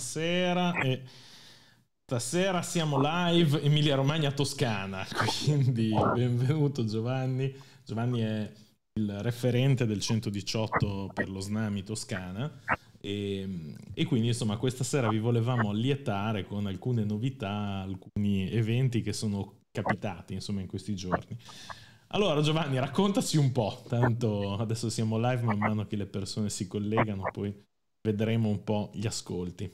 buonasera. e stasera siamo live Emilia Romagna Toscana, quindi benvenuto Giovanni. Giovanni è il referente del 118 per lo Snami Toscana e, e quindi insomma questa sera vi volevamo allietare con alcune novità, alcuni eventi che sono capitati insomma in questi giorni. Allora Giovanni, raccontaci un po', tanto adesso siamo live man mano che le persone si collegano, poi vedremo un po' gli ascolti.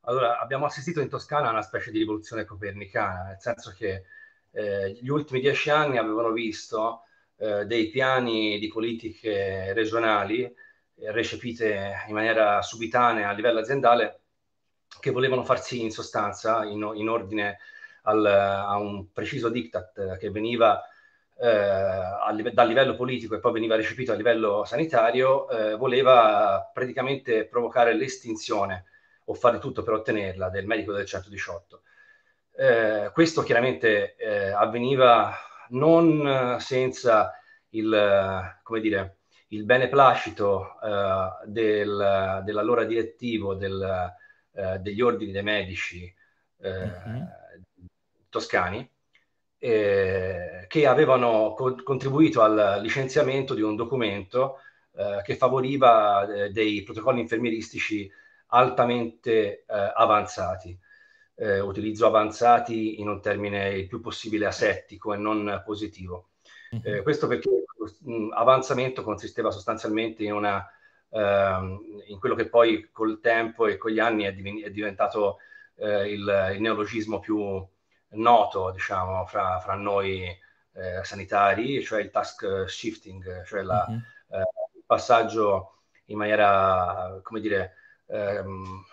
Allora, abbiamo assistito in Toscana a una specie di rivoluzione copernicana, nel senso che eh, gli ultimi dieci anni avevano visto eh, dei piani di politiche regionali eh, recepite in maniera subitanea a livello aziendale che volevano farsi in sostanza in, in ordine al, a un preciso diktat che veniva eh, dal livello politico e poi veniva recepito a livello sanitario, eh, voleva praticamente provocare l'estinzione o fare tutto per ottenerla del medico del 118. Eh, questo chiaramente eh, avveniva non senza il, come dire, il beneplascito eh, del, dell'allora direttivo del, eh, degli ordini dei medici uh-huh. toscani, eh, che avevano co- contribuito al licenziamento di un documento eh, che favoriva eh, dei protocolli infermieristici altamente eh, avanzati. Eh, utilizzo avanzati in un termine il più possibile asettico e non positivo. mm questo perché mm, avanzamento consisteva sostanzialmente in, una, ehm, in quello che poi col tempo e con gli anni è, divin- è diventato il, il neologismo più, noto diciamo, fra, fra noi eh, sanitari, cioè il task shifting, cioè la, mm-hmm. eh, il passaggio in maniera, come dire, ehm,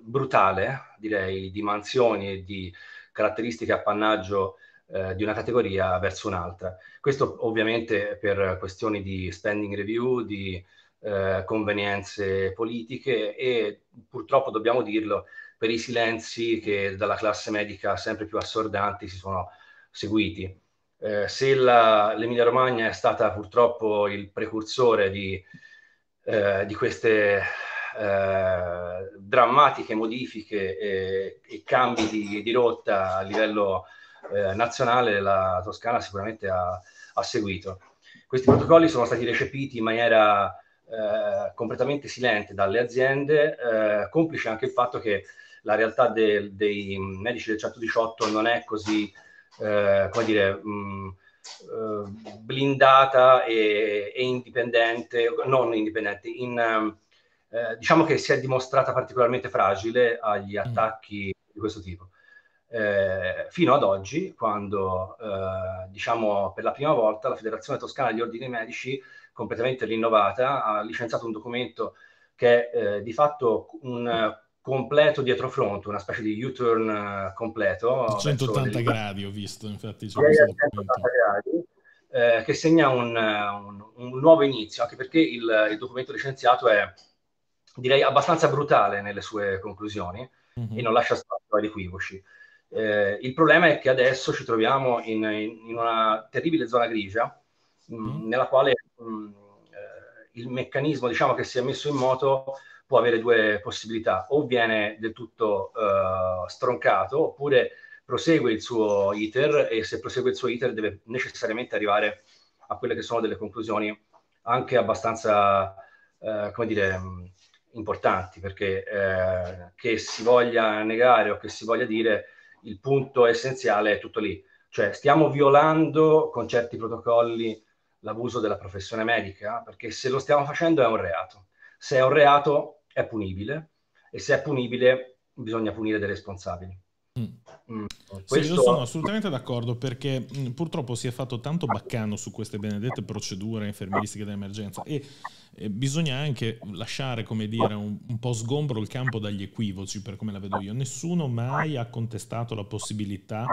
brutale, direi, di mansioni e di caratteristiche appannaggio eh, di una categoria verso un'altra. Questo ovviamente per questioni di spending review, di eh, convenienze politiche e purtroppo dobbiamo dirlo, per i silenzi che dalla classe medica sempre più assordanti si sono seguiti. Eh, se la, l'Emilia Romagna è stata purtroppo il precursore di, eh, di queste eh, drammatiche modifiche e, e cambi di, di, rotta a livello eh, nazionale, la Toscana sicuramente ha, ha seguito. Questi protocolli sono stati recepiti in maniera eh, completamente silente dalle aziende, eh, complice anche il fatto che la realtà de, dei medici del 118 non è così, eh, come dire, mh, mm, eh, blindata e, e, indipendente, non indipendente, in, eh, eh, diciamo che si è dimostrata particolarmente fragile agli mm. attacchi di questo tipo. Eh, fino ad oggi, quando eh, diciamo per la prima volta la Federazione Toscana degli Ordini Medici, completamente rinnovata, ha licenziato un documento che è eh, di fatto un completo dietro fronte, una specie di U-turn eh, completo. 180 del... gradi ho visto, infatti. 180 gradi, eh, che segna un, un, un, nuovo inizio, anche perché il, il, documento licenziato è, direi, abbastanza brutale nelle sue conclusioni mm-hmm. e mhm. non lascia spazio ad equivoci. Eh, il problema è che adesso ci troviamo in, in una terribile zona grigia, mm-hmm. mh, nella quale mh, mm, eh, il meccanismo diciamo, che si è messo in moto può avere due possibilità, o viene del tutto uh, stroncato, oppure prosegue il suo iter e se prosegue il suo iter deve necessariamente arrivare a quelle che sono delle conclusioni anche abbastanza, uh, come dire, mm, importanti, perché eh, che si voglia negare o che si voglia dire, il punto essenziale è tutto lì. Cioè stiamo violando con certi protocolli l'abuso della professione medica, perché se lo stiamo facendo è un reato. Se è un reato è punibile e se è punibile bisogna punire dei responsabili. Mm. Questo... Mm. Sì, io sono assolutamente d'accordo perché mh, mm, purtroppo si è fatto tanto baccano su queste benedette procedure infermieristiche d'emergenza e, e bisogna anche lasciare, come dire, un, un, po' sgombro il campo dagli equivoci per come la vedo io. Nessuno mai ha contestato la possibilità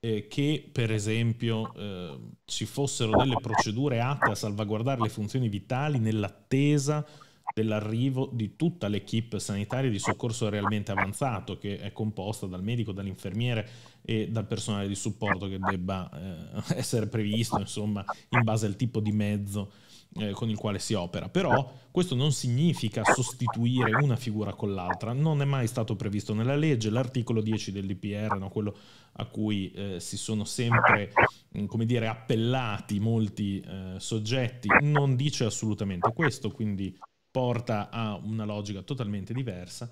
eh, che, per esempio, eh, ci fossero delle procedure atte a salvaguardare le funzioni vitali nell'attesa dell'arrivo di tutta l'equipe sanitaria di soccorso realmente avanzato, che è composta dal medico, dall'infermiere e dal personale di supporto che debba eh, essere previsto, insomma, in base al tipo di mezzo eh, con il quale si opera. Però questo non significa sostituire una figura con l'altra, non è mai stato previsto nella legge. L'articolo 10 dell'IPR, no, quello a cui eh, si sono sempre mm, come dire, appellati molti eh, soggetti, non dice assolutamente questo, quindi porta a una logica totalmente diversa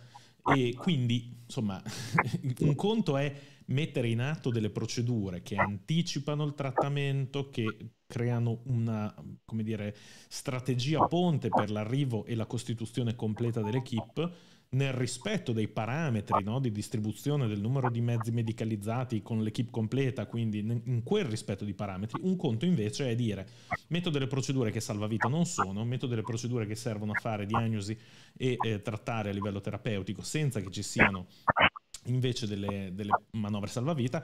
e quindi, insomma, un conto è mettere in atto delle procedure che anticipano il trattamento, che creano una dire, strategia ponte per l'arrivo e la costituzione completa dell'equipe, nel rispetto dei parametri no, di distribuzione del numero di mezzi medicalizzati con l'equipe completa, quindi in quel rispetto di parametri, un conto invece è dire metto delle procedure che salvavita non sono, metto delle procedure che servono a fare diagnosi e eh, trattare a livello terapeutico senza che ci siano invece delle, delle manovre salvavita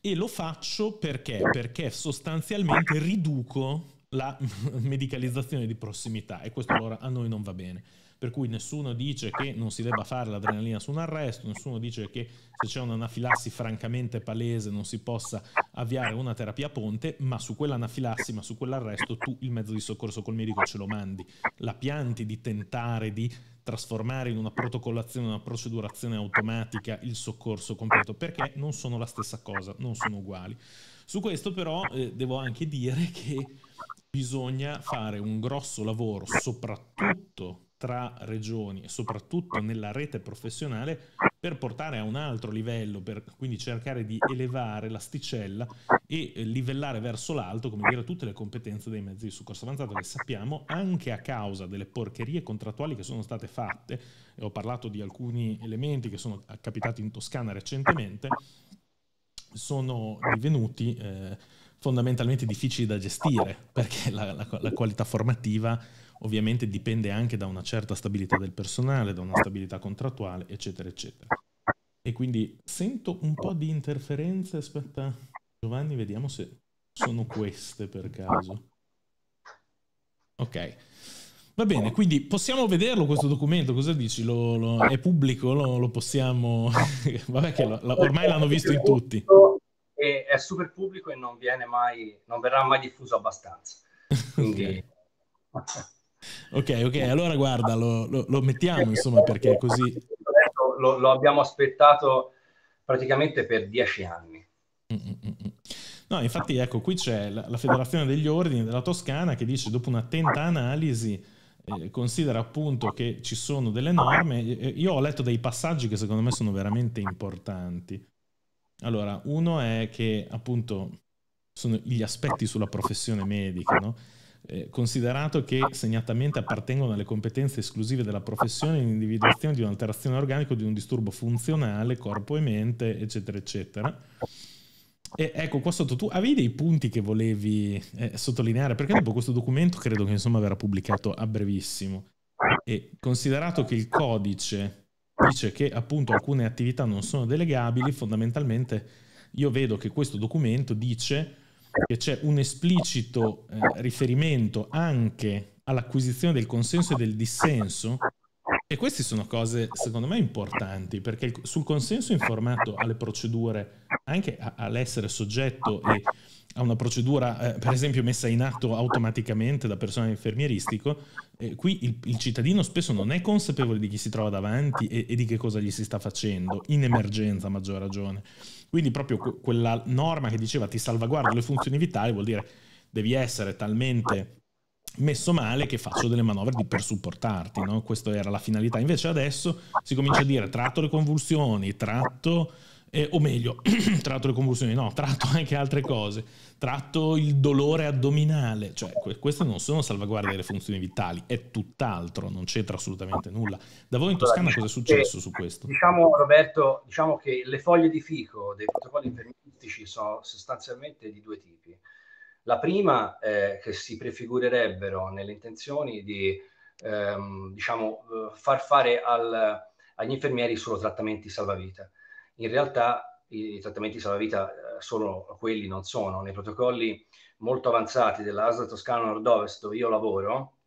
e lo faccio perché? Perché sostanzialmente riduco la medicalizzazione di prossimità e questo allora a noi non va bene per cui nessuno dice che non si debba fare l'adrenalina su un arresto, nessuno dice che se c'è un'anafilassi francamente palese non si possa avviare una terapia a ponte, ma su quell'anafilassi, ma su quell'arresto tu il mezzo di soccorso col medico ce lo mandi, la pianti di tentare di trasformare in una protocollazione, una procedurazione automatica il soccorso completo, perché non sono la stessa cosa, non sono uguali. Su questo però eh, devo anche dire che bisogna fare un grosso lavoro, soprattutto tra regioni, e soprattutto nella rete professionale, per portare a un altro livello, per quindi cercare di elevare l'asticella e eh, livellare verso l'alto, come dire, tutte le competenze dei mezzi di soccorso avanzato che sappiamo, anche a causa delle porcherie contrattuali che sono state fatte, e eh, ho parlato di alcuni elementi che sono capitati in Toscana recentemente, sono divenuti... Eh, fondamentalmente difficili da gestire perché la, la, la qualità formativa ovviamente dipende anche da una certa stabilità del personale, da una stabilità contrattuale, eccetera, eccetera. E quindi sento un po' di interferenze, aspetta Giovanni, vediamo se sono queste per caso. Ok. Va bene, quindi possiamo vederlo questo documento, cosa dici? Lo, lo, è pubblico? Lo, lo possiamo... Vabbè che ormai l'hanno visto in tutti. È, è super pubblico e non, mai, non verrà mai diffuso abbastanza. Quindi... okay. Ok, ok, allora guarda, lo, lo, lo mettiamo insomma perché è così... Lo, lo, abbiamo aspettato praticamente per dieci anni. Mm, mm, mm, no, infatti ecco, qui c'è la, la Federazione degli Ordini della Toscana che dice dopo un'attenta analisi eh, considera appunto che ci sono delle norme. Io ho letto dei passaggi che secondo me sono veramente importanti. Allora, uno è che appunto sono gli aspetti sulla professione medica, no? eh, considerato che segnatamente appartengono alle competenze esclusive della professione in individuazione di un'alterazione organica o di un disturbo funzionale, corpo e mente, eccetera, eccetera. E ecco, qua sotto tu avevi dei punti che volevi eh, sottolineare, perché dopo questo documento credo che insomma verrà pubblicato a brevissimo. E considerato che il codice dice che appunto alcune attività non sono delegabili, fondamentalmente io vedo che questo documento dice che c'è un esplicito eh, riferimento anche all'acquisizione del consenso e del dissenso, e queste sono cose secondo me importanti, perché sul consenso informato alle procedure anche a, all'essere soggetto ah, e a una procedura, eh, per esempio, messa in atto automaticamente da personale infermieristico, eh, qui il, il, cittadino spesso non è consapevole di chi si trova davanti e, e, di che cosa gli si sta facendo, in emergenza a maggior ragione. Quindi proprio que- quella norma che diceva ti salvaguardo le funzioni vitali vuol dire devi essere talmente messo male che faccio delle manovre di, per supportarti, no? questa era la finalità. Invece adesso si comincia a dire tratto le convulsioni, tratto eh, o meglio, tratto le convulsioni, no, tratto anche altre cose, tratto il dolore addominale, cioè queste non sono salvaguardie delle funzioni vitali, è tutt'altro, non c'entra assolutamente nulla. Da voi in Toscana allora, diciamo cosa è successo che, su questo? Diciamo Roberto, diciamo che le foglie di fico dei protocolli infermieristici sono sostanzialmente di due tipi. La prima è eh, che si prefigurerebbero nelle intenzioni di ehm, diciamo, eh, far fare al, agli infermieri solo trattamenti salvavita in realtà i, i trattamenti salvavita eh, sono quelli, non sono. Nei protocolli molto avanzati della Toscana Nord-Ovest, dove io lavoro,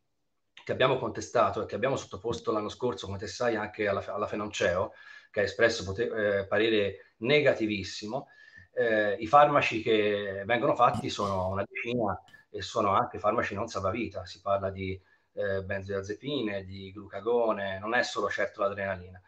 che abbiamo contestato e che abbiamo sottoposto l'anno scorso, come te sai, anche alla, alla Fenonceo, che ha espresso pote- eh, parere negativissimo, eh, i farmaci che vengono fatti sono una decina e sono anche farmaci non salvavita, si parla di eh, benzodiazepine, di glucagone, non è solo certo l'adrenalina.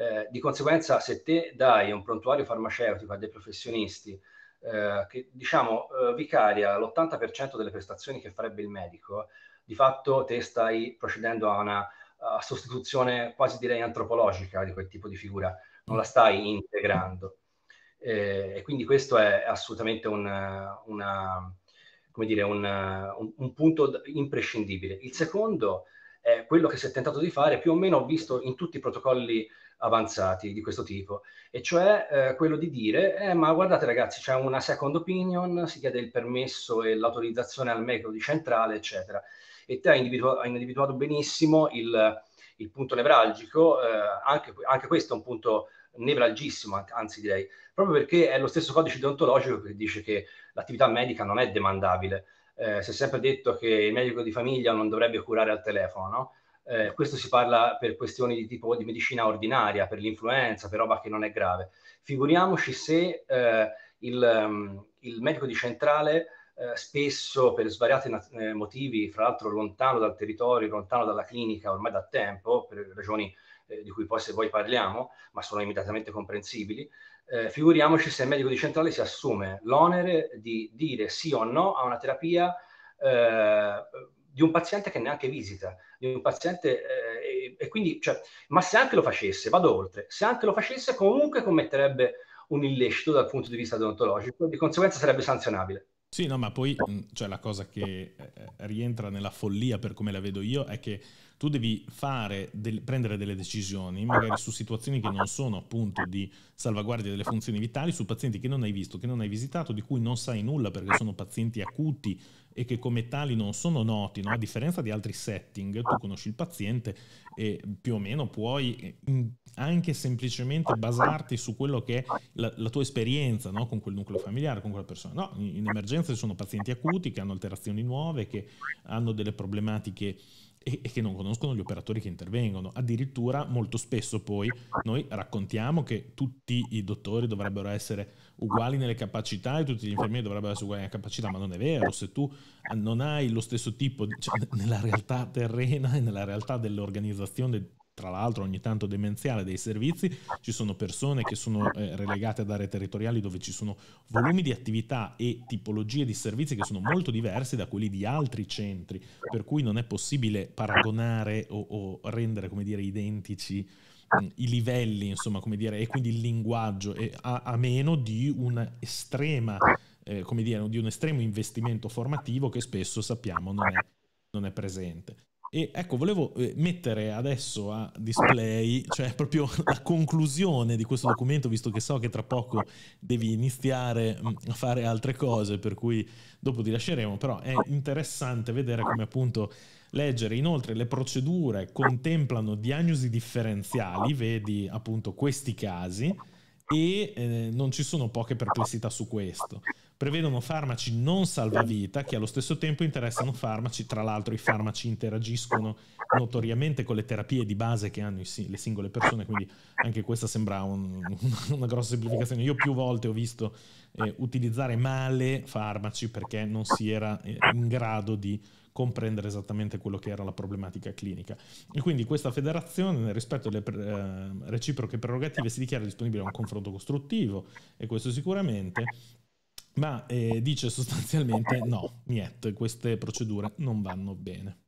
Eh, di conseguenza, se te dai un prontuario farmaceutico a dei professionisti eh, che diciamo eh, vicaria l'80% delle prestazioni che farebbe il medico, di fatto te stai procedendo a una a sostituzione quasi direi antropologica di quel tipo di figura, non la stai integrando. Eh, e quindi questo è assolutamente un, una, dire, un, un, un punto imprescindibile. Il secondo è quello che si è tentato di fare, più o meno ho visto in tutti i protocolli avanzati di questo tipo, e cioè eh, quello di dire, eh, ma guardate ragazzi, c'è una second opinion, si chiede il permesso e l'autorizzazione al metodo di centrale, eccetera. E te hai individuato, hai individuato benissimo il, il, punto nevralgico, eh, anche, anche questo è un punto nevralgissimo, anzi direi, proprio perché è lo stesso codice deontologico che dice che l'attività medica non è demandabile. Eh, si è sempre detto che il medico di famiglia non dovrebbe curare al telefono, no? Eh, questo si parla per questioni di tipo di medicina ordinaria, per l'influenza, per roba che non è grave. Figuriamoci se eh, il, um, il, medico di centrale eh, spesso per svariati nat- eh, motivi, fra l'altro lontano dal territorio, lontano dalla clinica ormai da tempo, per ragioni eh, di cui poi se voi parliamo, ma sono immediatamente comprensibili, eh, figuriamoci se il medico di centrale si assume l'onere di dire sì o no a una terapia di un paziente che neanche visita di un paziente eh, e, e, quindi, cioè, ma se anche lo facesse, vado oltre, se anche lo facesse comunque commetterebbe un illecito dal punto di vista deontologico, di conseguenza sarebbe sanzionabile. Sì, no, ma poi mm, cioè, la cosa che eh, rientra nella follia per come la vedo io è che tu devi del, prendere delle decisioni, magari su situazioni che non sono appunto di salvaguardia delle funzioni vitali, su pazienti che non hai visto, che non hai visitato, di cui non sai nulla perché sono pazienti acuti e che come tali non sono noti, no? a differenza di altri setting, tu conosci il paziente e più o meno puoi eh, anche semplicemente basarti su quello che è la, la tua esperienza no? con quel nucleo familiare, con quella persona. No, in, in emergenza ci sono pazienti acuti che hanno alterazioni nuove, che hanno delle problematiche e, e che non conoscono gli operatori che intervengono. Addirittura molto spesso poi noi raccontiamo che tutti i dottori dovrebbero essere uguali nelle capacità e tutti gli infermieri dovrebbero essere uguali nelle capacità, ma non è vero. Se tu eh, non hai lo stesso tipo, cioè, nella realtà terrena e nella realtà dell'organizzazione tra l'altro ogni tanto demenziale dei servizi, ci sono persone che sono eh, relegate ad aree territoriali dove ci sono volumi di attività e tipologie di servizi che sono molto diversi da quelli di altri centri, per cui non è possibile paragonare o, o rendere come dire, identici mm, i livelli, insomma, come dire, e quindi il linguaggio, a, a, meno di un'estrema, eh, come dire, di un estremo investimento formativo che spesso sappiamo non è, non è presente. E ecco, volevo eh, mettere adesso a display, cioè proprio la conclusione di questo documento, visto che so che tra poco devi iniziare mm, a fare altre cose, per cui dopo ti lasceremo, però è interessante vedere come appunto leggere. Inoltre le procedure contemplano diagnosi differenziali, vedi appunto questi casi, e eh, non ci sono poche perplessità su questo prevedono farmaci non salvavita che allo stesso tempo interessano farmaci, tra l'altro i farmaci interagiscono notoriamente con le terapie di base che hanno le singole persone, quindi anche questa sembra un, una grossa semplificazione. Io più volte ho visto eh, utilizzare male farmaci perché non si era eh, in grado di comprendere esattamente quello che era la problematica clinica. E quindi questa federazione, nel rispetto alle eh, reciproche prerogative, si dichiara disponibile a un confronto costruttivo e questo sicuramente ma eh, dice sostanzialmente no, niente, queste procedure non vanno bene.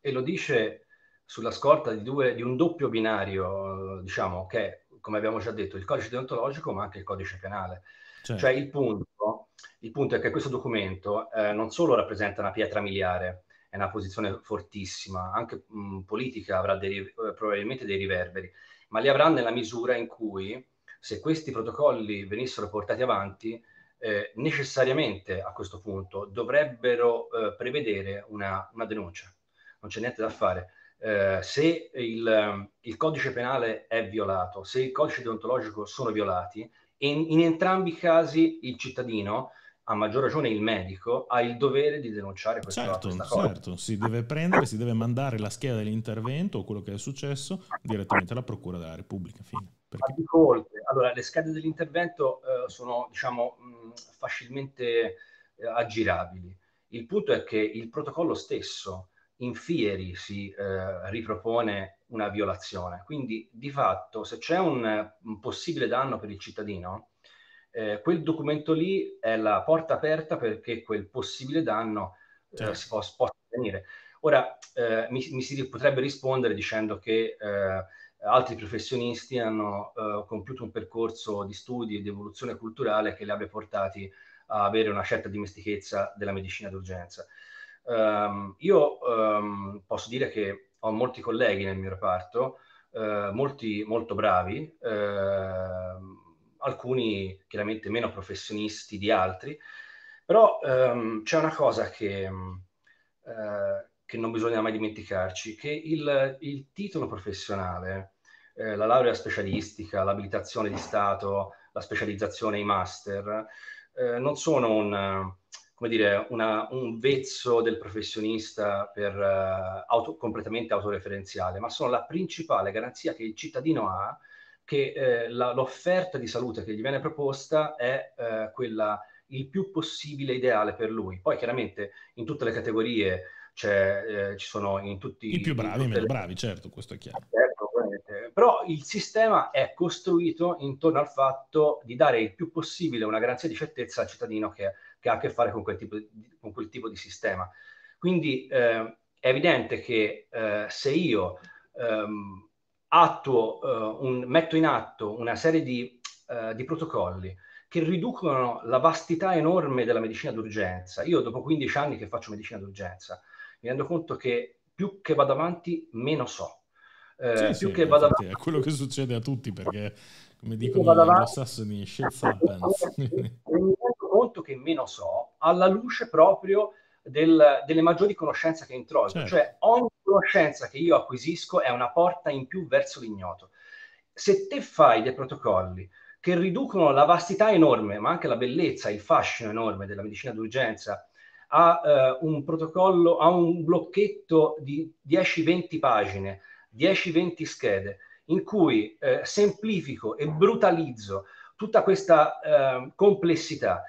E lo dice sulla scorta di, due, di un doppio binario, diciamo, che come abbiamo già detto, il codice deontologico ma anche il codice penale. Certo. Cioè il punto, il punto, è che questo documento eh, non solo rappresenta una pietra miliare, è una posizione fortissima, anche mh, politica avrà dei, eh, probabilmente dei riverberi, ma li avrà nella misura in cui se questi protocolli venissero portati avanti, eh, necessariamente a questo punto dovrebbero eh, prevedere una, una, denuncia, non c'è niente da fare. Eh, se il, il, codice penale è violato, se il codice deontologico sono violati, in, in entrambi i casi il cittadino, a maggior ragione il medico, ha il dovere di denunciare questo certo, questa cosa. Certo, si deve prendere, si deve mandare la scheda dell'intervento o quello che è successo direttamente alla Procura della Repubblica. Fine. Perché... Allora, le schede dell'intervento eh, sono, diciamo, mh, facilmente eh, aggirabili. Il punto è che il protocollo stesso in fieri si eh, ripropone una violazione. Quindi, di fatto, se c'è un, un possibile danno per il cittadino, eh, quel documento lì è la porta aperta perché quel possibile danno eh, certo. si possa venire. Ora, eh, mi, mi, si potrebbe rispondere dicendo che altri professionisti hanno eh, compiuto un percorso di studi e di evoluzione culturale che li abbia portati a avere una certa dimestichezza della medicina d'urgenza. Um, io um, posso dire che ho molti colleghi nel mio reparto, eh, molti molto bravi, eh, alcuni chiaramente meno professionisti di altri, però ehm, c'è una cosa che, ehm, eh, che non bisogna mai dimenticarci, che il, il titolo professionale, eh, la laurea specialistica, l'abilitazione di Stato, la specializzazione, i master, eh, non sono un, dire, una, un, vezzo del professionista per, uh, auto, completamente autoreferenziale, ma sono la principale garanzia che il cittadino ha che eh, la, l'offerta di salute che gli viene proposta è eh, quella il più possibile ideale per lui. Poi chiaramente in tutte le categorie cioè, eh, ci sono in tutti... I più bravi, i meno le... bravi, certo, questo è chiaro. Certo, però il sistema è costruito intorno al fatto di dare il più possibile una garanzia di certezza al cittadino che, che ha a che fare con quel tipo di, quel tipo di sistema. Quindi eh, è evidente che eh, se io ehm, attuo, eh, un, metto in atto una serie di, eh, di protocolli che riducono la vastità enorme della medicina d'urgenza, io dopo 15 anni che faccio medicina d'urgenza, mi rendo conto che più che vado avanti, meno so. Eh, sì, più sì, che vado avanti... È quello che succede a tutti perché, come dicono i anglosassoni, shit happens. mi rendo conto che meno so, alla luce proprio del, delle maggiori conoscenze che introdo. Certo. Cioè, ogni conoscenza che io acquisisco è una porta in più verso l'ignoto. Se te fai dei protocolli che riducono la vastità enorme, ma anche la bellezza, il fascino enorme della medicina d'urgenza a eh, un protocollo, a un blocchetto di 10-20 pagine, 10-20 schede, in cui eh, semplifico e brutalizzo tutta questa ehm, eh, complessità,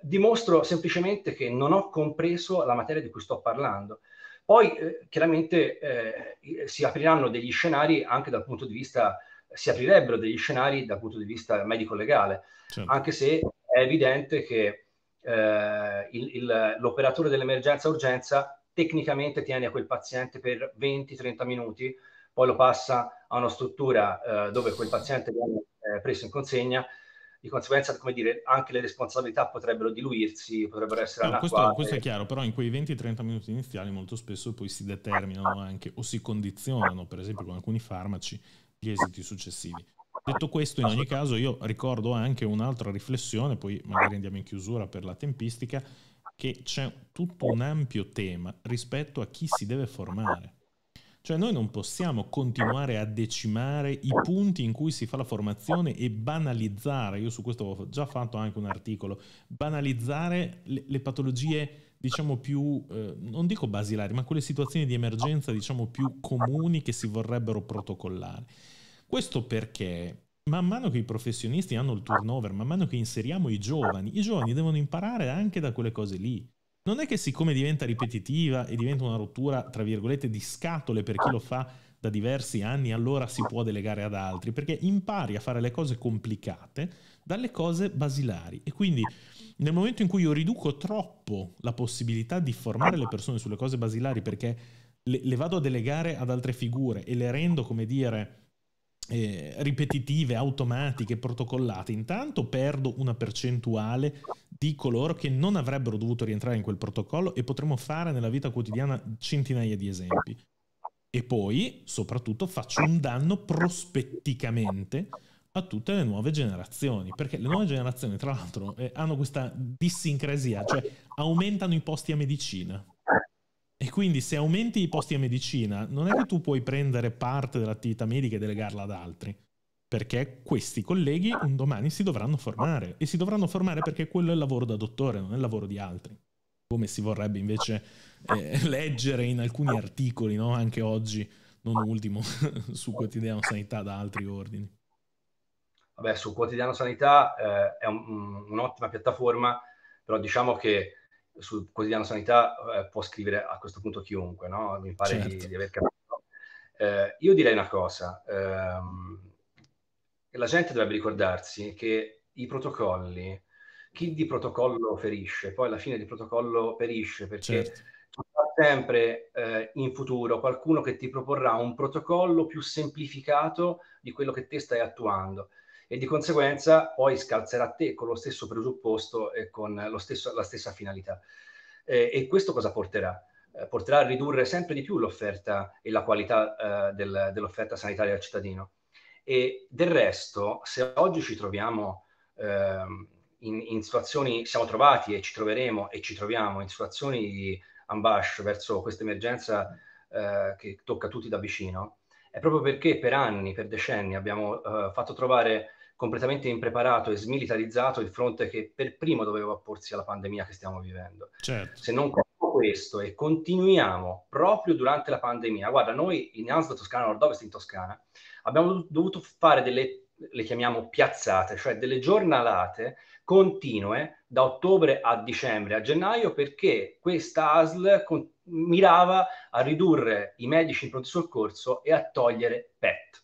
dimostro semplicemente che non ho compreso la materia di cui sto parlando. Poi eh, chiaramente eh, si apriranno degli scenari anche dal punto di vista, si aprirebbero degli scenari dal punto di vista medico-legale, certo. anche se è evidente che eh, il, il, l'operatore dell'emergenza-urgenza tecnicamente tiene quel paziente per 20-30 minuti, poi lo passa a una struttura eh, dove quel paziente viene eh, preso in consegna, di conseguenza, come dire, anche le responsabilità potrebbero diluirsi, potrebbero essere no, questo, questo, è chiaro, però in quei 20-30 minuti iniziali molto spesso poi si determinano anche o si condizionano, per esempio con alcuni farmaci, gli esiti successivi. Detto questo, in ogni caso, io ricordo anche un'altra riflessione, poi magari andiamo in chiusura per la tempistica, che c'è tutto un ampio tema rispetto a chi si deve formare. Cioè noi non possiamo continuare a decimare i punti in cui si fa la formazione e banalizzare, io su questo ho già fatto anche un articolo, banalizzare le, le patologie diciamo più, eh, non dico basilari, ma quelle situazioni di emergenza diciamo più comuni che si vorrebbero protocollare. Questo perché man mano che i professionisti hanno il turnover, man mano che inseriamo i giovani, i giovani devono imparare anche da quelle cose lì. Non è che siccome diventa ripetitiva e diventa una rottura, tra virgolette, di scatole per chi lo fa da diversi anni, allora si può delegare ad altri, perché impari a fare le cose complicate dalle cose basilari. E quindi nel momento in cui io riduco troppo la possibilità di formare le persone sulle cose basilari perché le, le vado a delegare ad altre figure e le rendo, come dire, eh, ripetitive, automatiche, protocollate, intanto perdo una percentuale di coloro che non avrebbero dovuto rientrare in quel protocollo e potremmo fare nella vita quotidiana centinaia di esempi. E poi, soprattutto, faccio un danno prospetticamente a tutte le nuove generazioni, perché le nuove generazioni, tra l'altro, eh, hanno questa dissincrasia, cioè aumentano i posti a medicina. E quindi se aumenti i posti a medicina, non è che tu puoi prendere parte dell'attività medica e delegarla ad altri, perché questi colleghi un domani si dovranno formare e si dovranno formare perché quello è il lavoro da dottore, non è il lavoro di altri, come si vorrebbe invece eh, leggere in alcuni articoli, no? anche oggi, non ultimo, su Quotidiano Sanità da altri ordini. Vabbè, su Quotidiano Sanità eh, è un, un'ottima piattaforma, però diciamo che sul quotidiano sanità eh, può scrivere a questo punto chiunque, no? mi pare certo. di, di, aver capito. Eh, io direi una cosa, ehm, la gente dovrebbe ricordarsi che i protocolli, chi di protocollo ferisce, poi alla fine di protocollo perisce, perché certo. sempre eh, in futuro qualcuno che ti proporrà un protocollo più semplificato di quello che te stai attuando e di conseguenza poi scalzerà te con lo stesso presupposto e con stesso, la stessa finalità. Eh, e questo cosa porterà? Eh, porterà a ridurre sempre di più l'offerta e la qualità eh, del, dell'offerta sanitaria al cittadino. E del resto, se oggi ci troviamo ehm, in, in, situazioni, siamo trovati e ci troveremo e ci troviamo in situazioni di ambascio verso questa emergenza eh, che tocca tutti da vicino, è proprio perché per anni, per decenni abbiamo uh, fatto trovare completamente impreparato e smilitarizzato il fronte che per primo doveva opporsi alla pandemia che stiamo vivendo. Certo. Se non questo e continuiamo proprio durante la pandemia, guarda, noi in Anzio Toscana, nord-ovest in Toscana, abbiamo dovuto fare delle, le chiamiamo piazzate, cioè delle giornalate continue da ottobre a dicembre, a gennaio, perché questa ASL con- mirava a ridurre i medici in pronto soccorso e a togliere PET.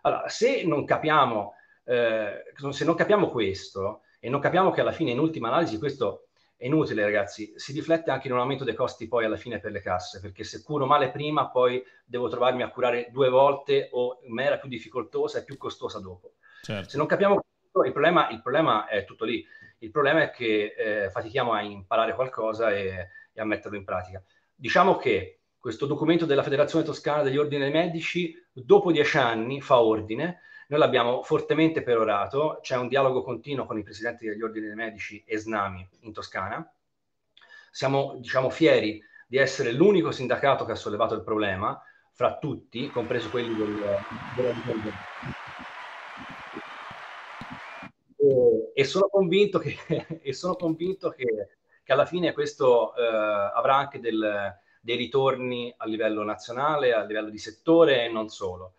Allora, se non capiamo eh, se non capiamo questo e non capiamo che alla fine, in ultima analisi, questo è inutile, ragazzi, si riflette anche in un aumento dei costi poi alla fine per le casse, perché se curo male prima, poi devo trovarmi a curare due volte o era più difficoltosa e più costosa dopo. Certo. Se non capiamo questo, il problema, il problema è tutto lì. Il problema è che eh, fatichiamo a imparare qualcosa e, e a metterlo in pratica. Diciamo che questo documento della Federazione Toscana degli Ordini dei Medici, dopo dieci anni, fa ordine noi l'abbiamo fortemente perorato, c'è un dialogo continuo con i presidenti degli ordini dei medici e SNAMI in Toscana. Siamo, diciamo, fieri di essere l'unico sindacato che ha sollevato il problema, fra tutti, compreso quelli del, della e, e sono convinto che, e sono convinto che, che alla fine questo eh, avrà anche del, dei ritorni a livello nazionale, a livello di settore e non solo.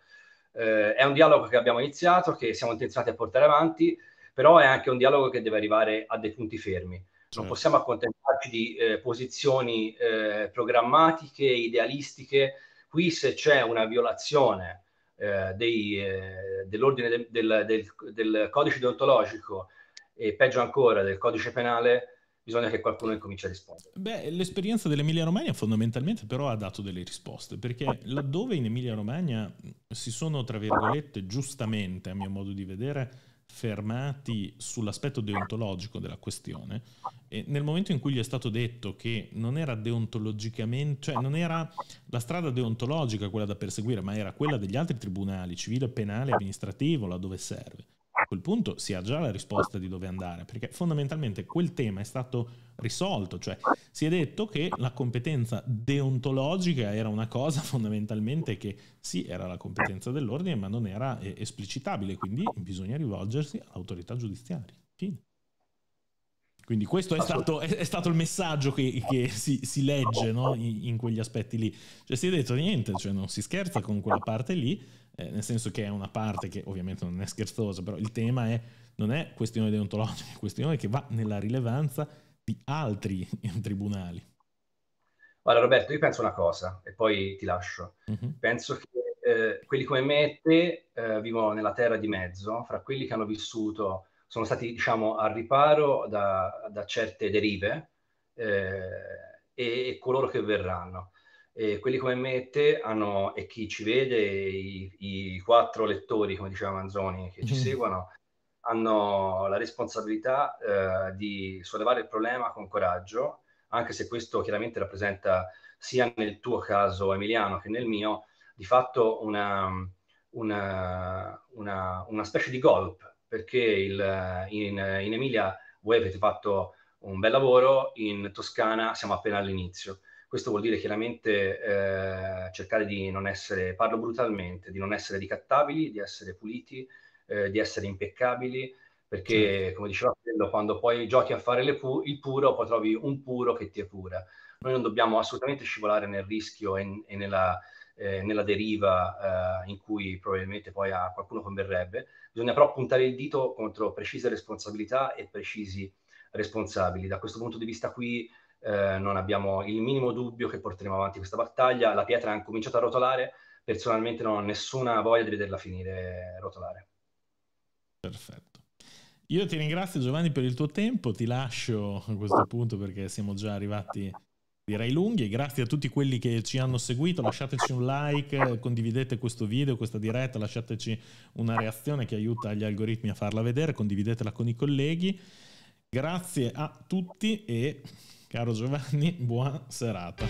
Eh, è un dialogo che abbiamo iniziato, che siamo intenzionati a portare avanti, però è anche un dialogo che deve arrivare a dei punti fermi. Non mm. possiamo accontentarci di eh, posizioni eh, programmatiche, idealistiche. Qui se c'è una violazione eh, dei, eh, dell'ordine de- del, del, del codice deontologico e peggio ancora del codice penale, bisogna che qualcuno incominci a rispondere. Beh, l'esperienza dell'Emilia Romagna fondamentalmente però ha dato delle risposte, perché laddove in Emilia Romagna si sono, tra virgolette, giustamente, a mio modo di vedere, fermati sull'aspetto deontologico della questione, e nel momento in cui gli è stato detto che non era deontologicamente, cioè non era la strada deontologica quella da perseguire, ma era quella degli altri tribunali, civile, penale, amministrativo, laddove serve quel punto si ha già la risposta di dove andare, perché fondamentalmente quel tema è stato risolto, cioè si è detto che la competenza deontologica era una cosa fondamentalmente che sì, era la competenza dell'ordine, ma non era eh, esplicitabile, quindi bisogna rivolgersi all'autorità giudiziaria. Fine. Quindi questo è stato, è stato, il messaggio che, che si, si, legge no? in, in, quegli aspetti lì. Cioè si è detto niente, cioè non si scherza con quella parte lì, eh, nel senso che è una parte che ovviamente non è scherzosa, però il tema è, non è questione deontologica, è questione che va nella rilevanza di altri tribunali. Allora Roberto, io penso una cosa e poi ti lascio. Mm-hmm. Penso che eh, quelli come me e te eh, vivono nella terra di mezzo, fra quelli che hanno vissuto, sono stati diciamo al riparo da, da certe derive eh, e, e, coloro che verranno. E quelli come me te hanno, e chi ci vede, i, i quattro lettori, come diceva Manzoni, che mm. ci seguono, hanno la responsabilità eh, di sollevare il problema con coraggio, anche se questo chiaramente rappresenta sia nel tuo caso Emiliano che nel mio, di fatto una, una, una, una specie di golp, perché il, in, in Emilia voi avete fatto un bel lavoro, in Toscana siamo appena all'inizio. Questo vuol dire chiaramente eh, cercare di non essere, parlo brutalmente, di non essere ricattabili, di essere puliti, eh, di essere impeccabili, perché sì. Certo. come diceva Frello, quando poi giochi a fare pu- il puro, poi trovi un puro che ti è pura. Noi non dobbiamo assolutamente scivolare nel rischio e, e nella, eh, nella, deriva eh, in cui probabilmente poi a qualcuno converrebbe, bisogna però puntare il dito contro precise responsabilità e precisi responsabili. Da questo punto di vista qui eh, non abbiamo il minimo dubbio che porteremo avanti questa battaglia, la pietra ha cominciato a rotolare, personalmente non ho nessuna voglia di vederla finire rotolare. Perfetto. Io ti ringrazio Giovanni per il tuo tempo, ti lascio a questo punto perché siamo già arrivati direi lunghi grazie a tutti quelli che ci hanno seguito, lasciateci un like, condividete questo video, questa diretta, lasciateci una reazione che aiuta gli algoritmi a farla vedere, condividetela con i colleghi. Grazie a tutti e Caro Giovanni, buona serata.